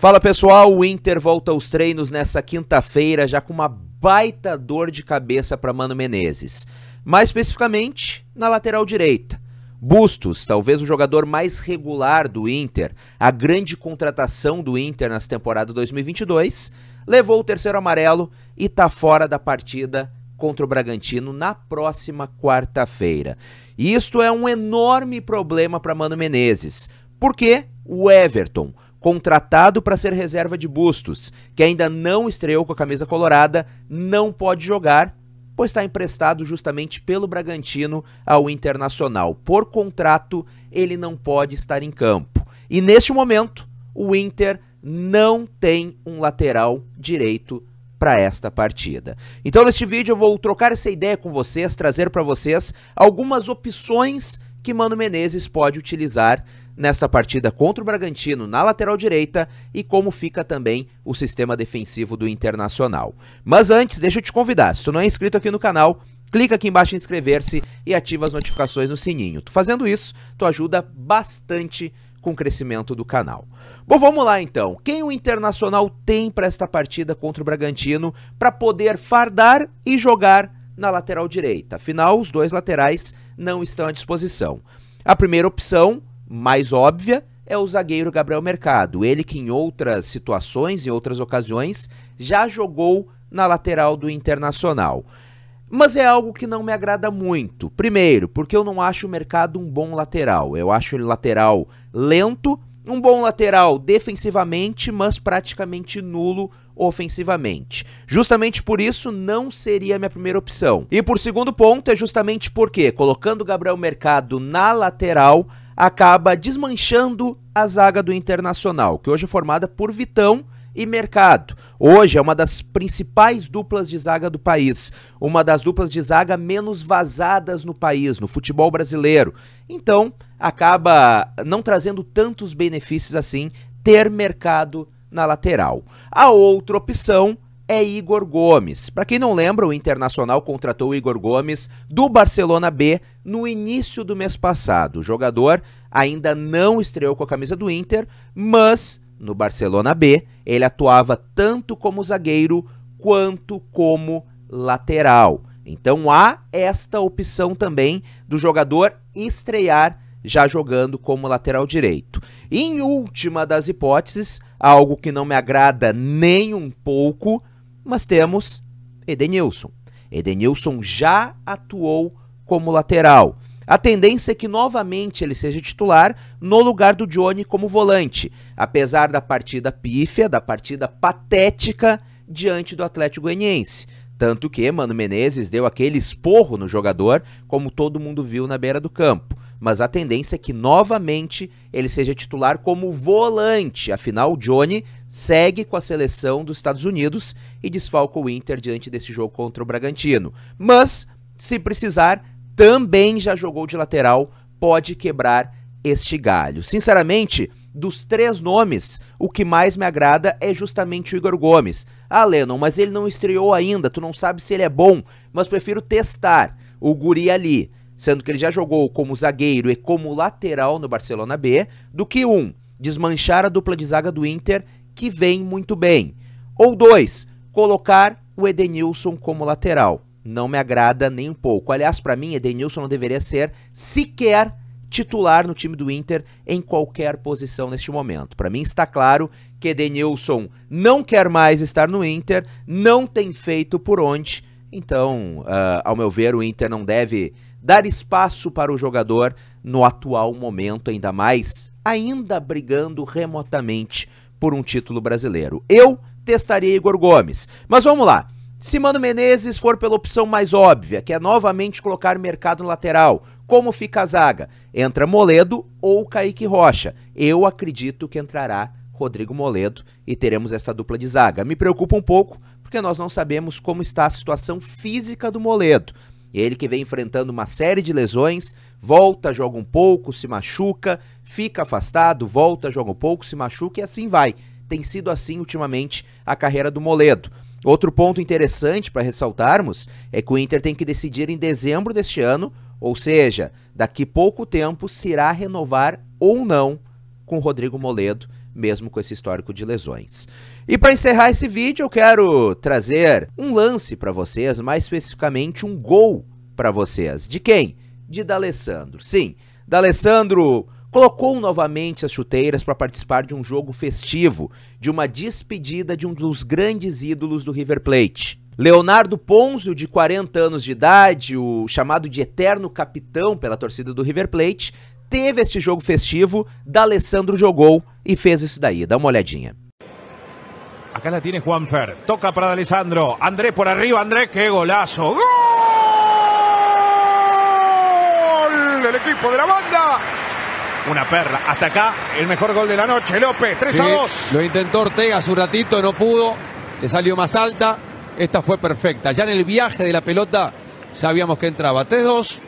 Fala pessoal, o Inter volta aos treinos nessa quinta-feira já com uma baita dor de cabeça para Mano Menezes. Mais especificamente na lateral direita. Bustos, talvez o jogador mais regular do Inter, a grande contratação do Inter nas temporadas 2022, levou o terceiro amarelo e está fora da partida contra o Bragantino na próxima quarta-feira. Isto é um enorme problema para Mano Menezes, porque o Everton, contratado para ser reserva de Bustos, que ainda não estreou com a camisa colorada, não pode jogar, pois está emprestado justamente pelo Bragantino ao Internacional. Por contrato, ele não pode estar em campo. E neste momento, o Inter não tem um lateral direito para esta partida. Então, neste vídeo, eu vou trocar essa ideia com vocês, trazer para vocês algumas opções que Mano Menezes pode utilizar nesta partida contra o Bragantino na lateral direita e como fica também o sistema defensivo do Internacional. Mas antes, deixa eu te convidar, se tu não é inscrito aqui no canal, clica aqui embaixo em inscrever-se e ativa as notificações no sininho. Tu fazendo isso, tu ajuda bastante com o crescimento do canal. Bom, vamos lá então. Quem o Internacional tem para esta partida contra o Bragantino para poder fardar e jogar na lateral direita? Afinal, os dois laterais não estão à disposição. A primeira opção mais óbvia é o zagueiro Gabriel Mercado. Ele que em outras situações, em outras ocasiões, já jogou na lateral do Internacional. Mas é algo que não me agrada muito. Primeiro, porque eu não acho o mercado um bom lateral. Eu acho ele lateral lento, um bom lateral defensivamente, mas praticamente nulo ofensivamente. Justamente por isso não seria a minha primeira opção. E por segundo ponto é justamente porque colocando o Gabriel Mercado na lateral, acaba desmanchando a zaga do Internacional, que hoje é formada por Vitão e Mercado. Hoje é uma das principais duplas de zaga do país, uma das duplas de zaga menos vazadas no país, no futebol brasileiro. Então, acaba não trazendo tantos benefícios assim ter mercado na lateral. A outra opção é Igor Gomes. Para quem não lembra, o Internacional contratou o Igor Gomes do Barcelona B no início do mês passado. O jogador ainda não estreou com a camisa do Inter, mas no Barcelona B ele atuava tanto como zagueiro quanto como lateral. Então há esta opção também do jogador estrear já jogando como lateral direito. E em última das hipóteses, algo que não me agrada nem um pouco, mas temos Edenilson. Edenilson já atuou como lateral. A tendência é que novamente ele seja titular no lugar do Johnny como volante, apesar da partida pífia, da partida patética diante do Atlético Goianiense. Tanto que Mano Menezes deu aquele esporro no jogador, como todo mundo viu na beira do campo mas a tendência é que novamente ele seja titular como volante. Afinal, Johnny segue com a seleção dos Estados Unidos e desfalca o Inter diante desse jogo contra o Bragantino. Mas, se precisar, também já jogou de lateral, pode quebrar este galho. Sinceramente, dos três nomes, o que mais me agrada é justamente o Igor Gomes. Ah, Lennon, mas ele não estreou ainda, tu não sabe se ele é bom, mas prefiro testar o guri ali sendo que ele já jogou como zagueiro e como lateral no Barcelona B, do que um, desmanchar a dupla de zaga do Inter, que vem muito bem. Ou dois, colocar o Edenilson como lateral. Não me agrada nem um pouco. Aliás, para mim, Edenilson não deveria ser sequer titular no time do Inter em qualquer posição neste momento. Para mim está claro que Edenilson não quer mais estar no Inter, não tem feito por onde. Então, uh, ao meu ver, o Inter não deve dar espaço para o jogador no atual momento, ainda mais, ainda brigando remotamente por um título brasileiro. Eu testaria Igor Gomes. Mas vamos lá. Se Mano Menezes for pela opção mais óbvia, que é novamente colocar mercado lateral, como fica a zaga? Entra Moledo ou Kaique Rocha? Eu acredito que entrará Rodrigo Moledo e teremos esta dupla de zaga. Me preocupa um pouco porque nós não sabemos como está a situação física do Moledo. Ele que vem enfrentando uma série de lesões, volta, joga um pouco, se machuca, fica afastado, volta, joga um pouco, se machuca e assim vai. Tem sido assim ultimamente a carreira do Moledo. Outro ponto interessante para ressaltarmos é que o Inter tem que decidir em dezembro deste ano, ou seja, daqui pouco tempo se irá renovar ou não com Rodrigo Moledo mesmo com esse histórico de lesões. E para encerrar esse vídeo, eu quero trazer um lance para vocês, mais especificamente um gol para vocês. De quem? De D'Alessandro. Sim, D'Alessandro colocou novamente as chuteiras para participar de um jogo festivo, de uma despedida de um dos grandes ídolos do River Plate. Leonardo Ponzio, de 40 anos de idade, o chamado de eterno capitão pela torcida do River Plate, teve este juego festivo, D'Alessandro jogou e fez isso daí. Dá uma olhadinha. Acá la tiene Juanfer. Toca para D'Alessandro. André por arriba. André, qué golazo. ¡Gol! Del equipo de la banda. Una perla. Hasta acá el mejor gol de la noche. López, 3 a 2. Lo intentó Ortega hace un ratito, no pudo. Le salió más alta. Esta fue perfecta. Ya en el viaje de la pelota sabíamos que entraba. 3-2.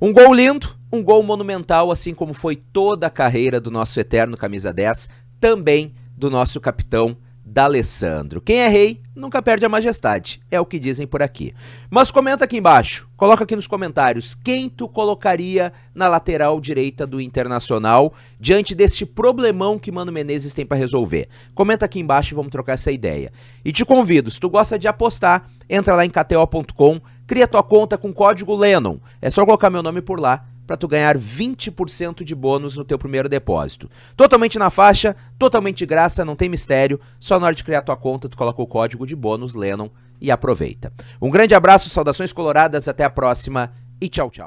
Um gol lindo, um gol monumental, assim como foi toda a carreira do nosso eterno camisa 10, também do nosso capitão D'Alessandro. Quem é rei nunca perde a majestade, é o que dizem por aqui. Mas comenta aqui embaixo, coloca aqui nos comentários quem tu colocaria na lateral direita do Internacional diante deste problemão que Mano Menezes tem para resolver. Comenta aqui embaixo e vamos trocar essa ideia. E te convido, se tu gosta de apostar, entra lá em kto.com Cria tua conta com código Lennon. É só colocar meu nome por lá para tu ganhar 20% de bônus no teu primeiro depósito. Totalmente na faixa, totalmente de graça, não tem mistério. Só na hora de criar tua conta, tu coloca o código de bônus Lennon e aproveita. Um grande abraço, saudações coloradas, até a próxima e tchau, tchau.